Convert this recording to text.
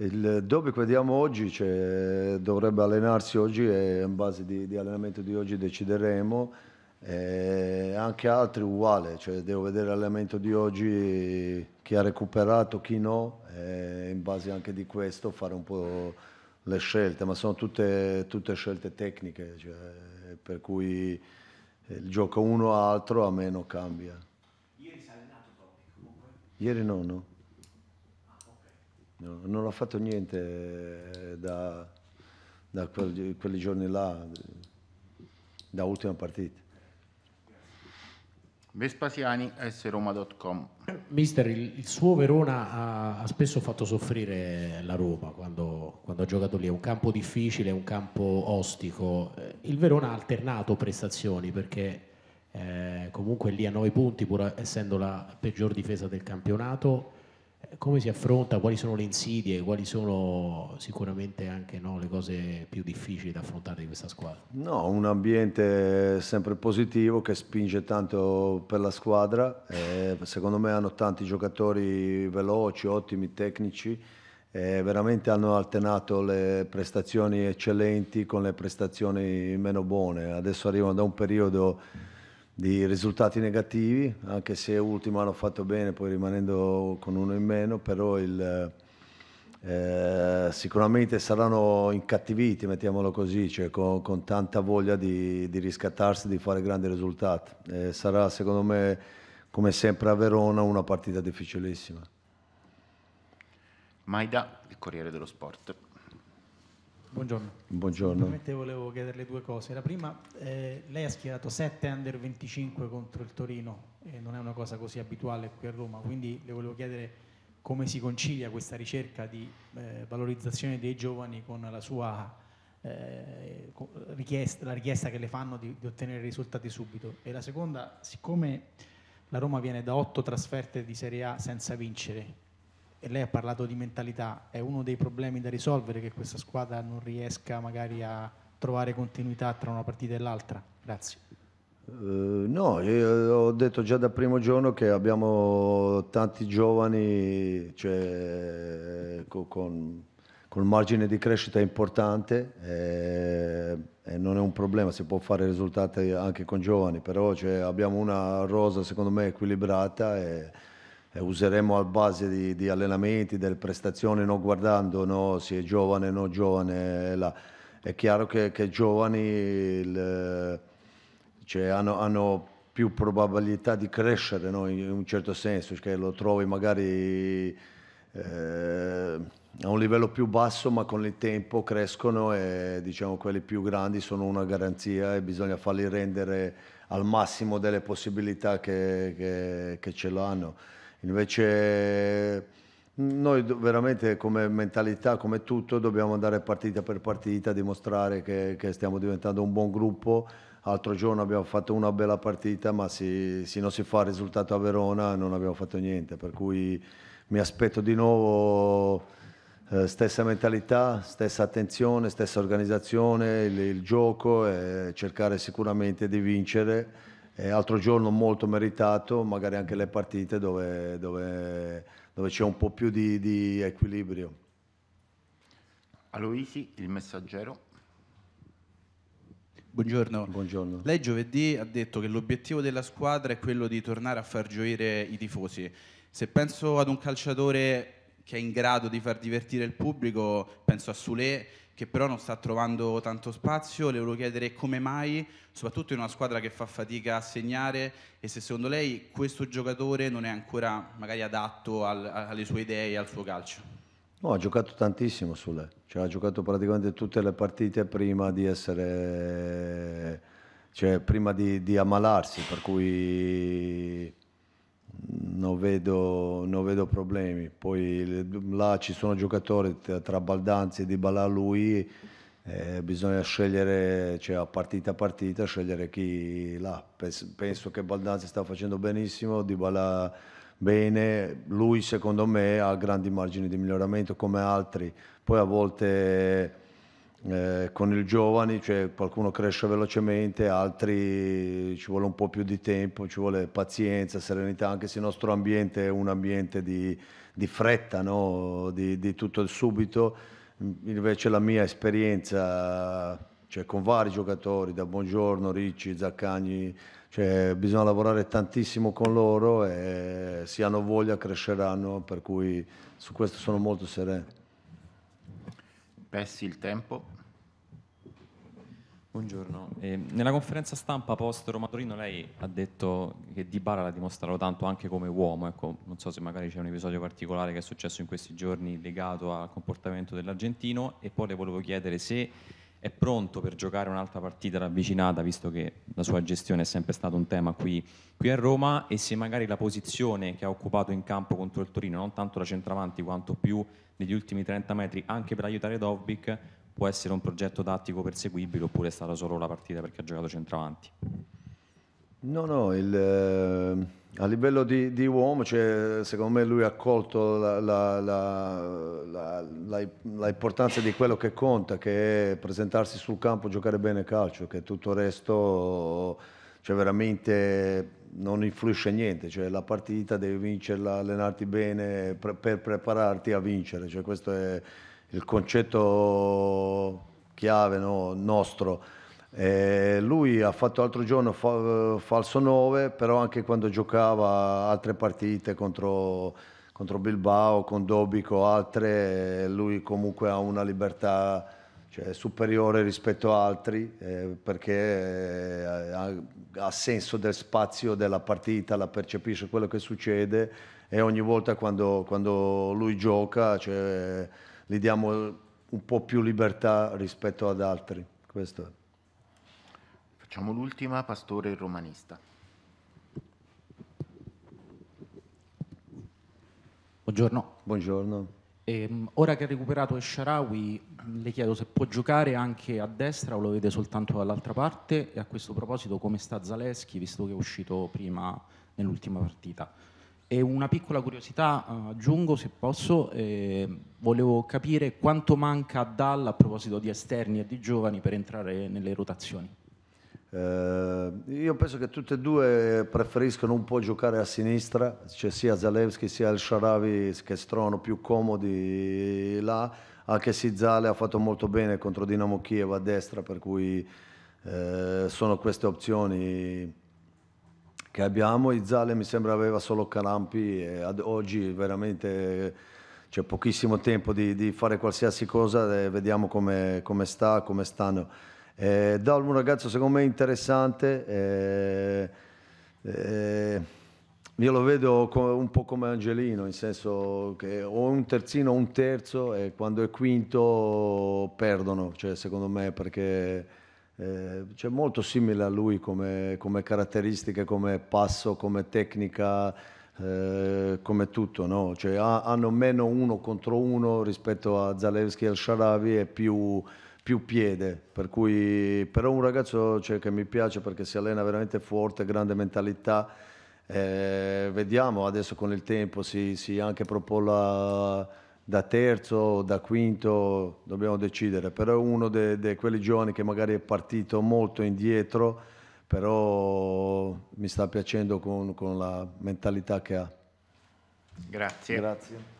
Il doping che vediamo oggi cioè, dovrebbe allenarsi oggi e in base di, di allenamento di oggi decideremo. E anche altri uguale, cioè, devo vedere l'allenamento di oggi, chi ha recuperato, chi no, e in base anche di questo fare un po' le scelte, ma sono tutte, tutte scelte tecniche, cioè, per cui il gioco uno a altro a meno cambia. Ieri si è allenato Topic comunque? Ieri no, no. No, non ho fatto niente eh, da, da quelli, quelli giorni là, da ultima partita. Vespasiani, sroma.com. Mister, il, il, suo Verona ha, ha, spesso fatto soffrire la Roma quando, quando, ha giocato lì. È un campo difficile, è un campo ostico. Eh, il Verona ha alternato prestazioni perché eh, comunque lì a 9 punti, pur essendo la peggior difesa del campionato, come si affronta, quali sono le insidie, quali sono sicuramente anche no, le cose più difficili da affrontare di questa squadra? No, un ambiente sempre positivo che spinge tanto per la squadra, eh, secondo me hanno tanti giocatori veloci, ottimi, tecnici, eh, veramente hanno alternato le prestazioni eccellenti con le prestazioni meno buone, adesso arrivano da un periodo di risultati negativi, anche se ultimo hanno fatto bene, poi rimanendo con uno in meno, però il, eh, sicuramente saranno incattiviti, mettiamolo così, cioè con, con, tanta voglia di, di, riscattarsi, di fare grandi risultati. Eh, sarà secondo me, come sempre a Verona, una partita difficilissima. Maida, il Corriere dello Sport. Buongiorno. Buongiorno. volevo chiederle due cose. La prima, eh, lei ha schierato 7 under 25 contro il Torino e non è una cosa così abituale qui a Roma, quindi le volevo chiedere come si concilia questa ricerca di eh, valorizzazione dei giovani con la sua eh, richiesta, la richiesta che le fanno di, di ottenere risultati subito. E la seconda, siccome la Roma viene da 8 trasferte di Serie A senza vincere, e lei ha parlato di mentalità, è uno dei problemi da risolvere che questa squadra non riesca magari a trovare continuità tra una partita e l'altra? Grazie. Uh, no, ho detto già dal primo giorno che abbiamo tanti giovani cioè, con, con, con, margine di crescita importante e, eh, e, non è un problema, si può fare risultati anche con giovani, però cioè, abbiamo una rosa secondo me equilibrata. E, eh, useremo a base di, di allenamenti, delle prestazioni, non guardando no, se è giovane o non giovane. Eh, là. È chiaro che, i giovani il, eh, cioè, hanno, hanno, più probabilità di crescere no, in un certo senso, che cioè, lo trovi magari eh, a un livello più basso, ma con il tempo crescono e diciamo quelli più grandi sono una garanzia e bisogna farli rendere al massimo delle possibilità che, che, che ce l'hanno. Invece noi veramente come mentalità, come tutto, dobbiamo andare partita per partita, dimostrare che, che stiamo diventando un buon gruppo. L'altro giorno abbiamo fatto una bella partita, ma se non si fa il risultato a Verona non abbiamo fatto niente. Per cui mi aspetto di nuovo eh, stessa mentalità, stessa attenzione, stessa organizzazione, il, il gioco e cercare sicuramente di vincere eh, altro giorno molto meritato, magari anche le partite dove, dove, dove c'è un po' più di, di equilibrio. Aloisi, il messaggero. Buongiorno. Buongiorno. Lei giovedì ha detto che l'obiettivo della squadra è quello di tornare a far gioire i tifosi. Se penso ad un calciatore che è in grado di far divertire il pubblico, penso a Sule che però non sta trovando tanto spazio, le volevo chiedere come mai, soprattutto in una squadra che fa fatica a segnare e se secondo lei questo giocatore non è ancora magari adatto al, alle sue idee e al suo calcio. No, ha giocato tantissimo Sule, cioè, ha giocato praticamente tutte le partite prima di essere cioè prima di, di ammalarsi, per cui non vedo, non vedo, problemi. Poi là ci sono giocatori tra Baldanzi e Di Balà lui, eh, bisogna scegliere, cioè a partita a partita, scegliere chi là. Penso che Baldanzi sta facendo benissimo, Di Balà bene, lui secondo me ha grandi margini di miglioramento come altri. Poi a volte eh, con i giovani, cioè qualcuno cresce velocemente, altri ci vuole un po' più di tempo, ci vuole pazienza, serenità, anche se il nostro ambiente è un ambiente di, di fretta, no? di, di tutto il subito, mm, invece la mia esperienza cioè, con vari giocatori, da Buongiorno, Ricci, Zaccagni, cioè, bisogna lavorare tantissimo con loro e se hanno voglia cresceranno, per cui su questo sono molto sereno. Pessi il tempo. Buongiorno. Eh, nella conferenza stampa post Roma Torino lei ha detto che Di Bara l'ha dimostrato tanto anche come uomo. Ecco, non so se magari c'è un episodio particolare che è successo in questi giorni legato al comportamento dell'argentino e poi le volevo chiedere se è pronto per giocare un'altra partita ravvicinata, visto che la sua gestione è sempre stato un tema qui, qui, a Roma, e se magari la posizione che ha occupato in campo contro il Torino, non tanto da centravanti quanto più negli ultimi 30 metri, anche per aiutare Dovbik, può essere un progetto tattico perseguibile oppure è stata solo la partita perché ha giocato centravanti. No, no, il, eh, a livello di, di uomo, cioè, secondo me lui ha colto l'importanza di quello che conta, che è presentarsi sul campo, giocare bene calcio, che tutto il resto cioè, veramente non influisce niente, cioè, la partita devi vincerla, allenarti bene per, per prepararti a vincere, cioè, questo è il concetto chiave no, nostro eh, lui ha fatto l'altro giorno fa, eh, falso 9, però anche quando giocava altre partite contro, contro Bilbao, con Dobico, altre, eh, lui comunque ha una libertà cioè, superiore rispetto a altri eh, perché eh, ha, ha, senso del spazio della partita, la percepisce quello che succede e ogni volta quando, quando lui gioca cioè, gli diamo un po' più libertà rispetto ad altri. Questo. è. Facciamo l'ultima, pastore romanista. Buongiorno. Buongiorno. E, ehm, ora che ha recuperato Esharawi, le chiedo se può giocare anche a destra o lo vede soltanto dall'altra parte e a questo proposito come sta Zaleschi, visto che è uscito prima nell'ultima partita. E una piccola curiosità eh, aggiungo, se posso, eh, volevo capire quanto manca a Dalla a proposito di esterni e di giovani per entrare nelle rotazioni. Eh, io penso che tutte e due preferiscono un po' giocare a sinistra, cioè sia Zalewski sia il Sharavi che si trovano più comodi là, anche Sizzale ha fatto molto bene contro Dinamo Kiev a destra, per cui eh, sono queste opzioni che abbiamo. Izzale mi sembra aveva solo Calampi e ad oggi veramente c'è pochissimo tempo di, di fare qualsiasi cosa e vediamo come, come sta, come stanno. Eh, Dalmo un ragazzo secondo me interessante, eh, eh, io lo vedo un po' come Angelino, nel senso che o un terzino o un terzo e quando è quinto perdono, cioè, secondo me, perché eh, c'è molto simile a lui come, come caratteristiche, come passo, come tecnica. Eh, come tutto, no? cioè, ha, hanno meno uno contro uno rispetto a Zalewski e al Sharavi e più più piede, per cui però un ragazzo cioè, che mi piace perché si allena veramente forte, grande mentalità, eh, vediamo adesso con il tempo si, si anche propola da terzo, da quinto, dobbiamo decidere, però è uno di quelli giovani che magari è partito molto indietro, però mi sta piacendo con, con la mentalità che ha. Grazie. Grazie.